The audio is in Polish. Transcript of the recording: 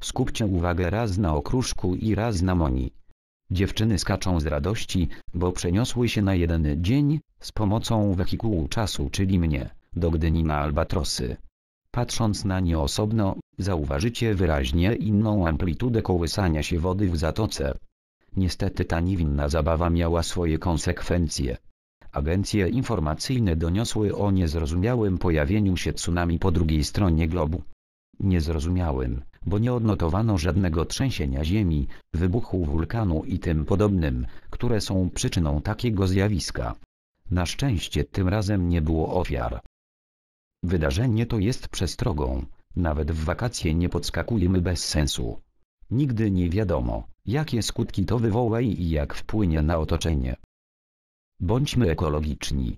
Skupcie uwagę raz na okruszku i raz na moni. Dziewczyny skaczą z radości, bo przeniosły się na jeden dzień, z pomocą wehikułu czasu czyli mnie, do Gdyni na albatrosy. Patrząc na nie osobno, zauważycie wyraźnie inną amplitudę kołysania się wody w zatoce. Niestety ta niewinna zabawa miała swoje konsekwencje. Agencje informacyjne doniosły o niezrozumiałym pojawieniu się tsunami po drugiej stronie globu niezrozumiałym, bo nie odnotowano żadnego trzęsienia ziemi, wybuchu wulkanu i tym podobnym, które są przyczyną takiego zjawiska. Na szczęście tym razem nie było ofiar. Wydarzenie to jest przestrogą, nawet w wakacje nie podskakujemy bez sensu. Nigdy nie wiadomo, jakie skutki to wywoła i jak wpłynie na otoczenie. Bądźmy ekologiczni.